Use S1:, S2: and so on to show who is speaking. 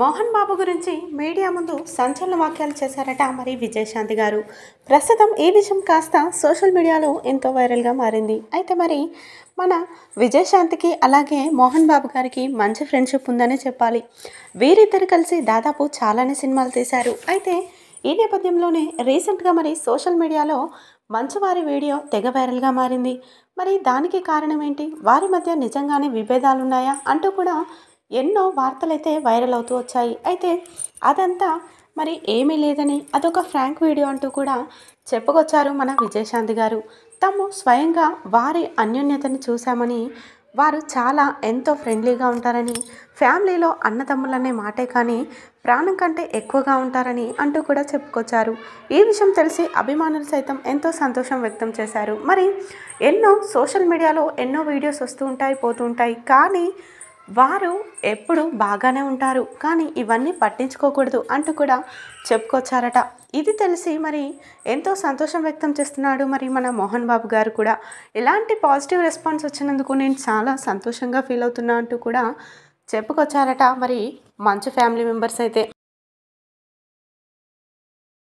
S1: మోహన్ బాబు గురించి మీడియా ముందు సంచలన వాక్యాలు చేశారట మరి విజయశాంతి గారు ప్రస్తుతం ఈ విషయం కాస్త సోషల్ మీడియాలో ఎంతో వైరల్గా మారింది అయితే మరి మన విజయశాంతికి అలాగే మోహన్ బాబు గారికి మంచి ఫ్రెండ్షిప్ ఉందనే చెప్పాలి వీరిద్దరు కలిసి దాదాపు చాలానే సినిమాలు తీశారు అయితే ఈ నేపథ్యంలోనే రీసెంట్గా మరి సోషల్ మీడియాలో వారి వీడియో తెగ వైరల్గా మారింది మరి దానికి కారణం ఏంటి వారి మధ్య నిజంగానే విభేదాలున్నాయా అంటూ కూడా ఎన్నో వార్తలైతే వైరల్ అవుతూ వచ్చాయి అయితే అదంతా మరి ఏమీ లేదని అదొక ఫ్రాంక్ వీడియో అంటూ కూడా చెప్పుకొచ్చారు మన విజయశాంతి గారు తాము స్వయంగా వారి అన్యోన్యతను చూశామని వారు చాలా ఎంతో ఫ్రెండ్లీగా ఉంటారని ఫ్యామిలీలో అన్నదమ్ములనే మాటే కానీ ప్రాణం కంటే ఎక్కువగా ఉంటారని అంటూ కూడా చెప్పుకొచ్చారు ఈ విషయం తెలిసి అభిమానులు సైతం ఎంతో సంతోషం వ్యక్తం చేశారు మరి ఎన్నో సోషల్ మీడియాలో ఎన్నో వీడియోస్ వస్తూ ఉంటాయి పోతూ ఉంటాయి కానీ వారు ఎప్పుడు బాగానే ఉంటారు కానీ ఇవన్నీ పట్టించుకోకూడదు అంటూ కూడా చెప్పుకొచ్చారట ఇది తెలిసి మరి ఎంతో సంతోషం వ్యక్తం చేస్తున్నాడు మరి మన మోహన్ బాబు గారు కూడా ఇలాంటి పాజిటివ్ రెస్పాన్స్ వచ్చినందుకు నేను చాలా సంతోషంగా ఫీల్ అవుతున్నా అంటూ కూడా చెప్పుకొచ్చారట మరి మంచి ఫ్యామిలీ మెంబర్స్ అయితే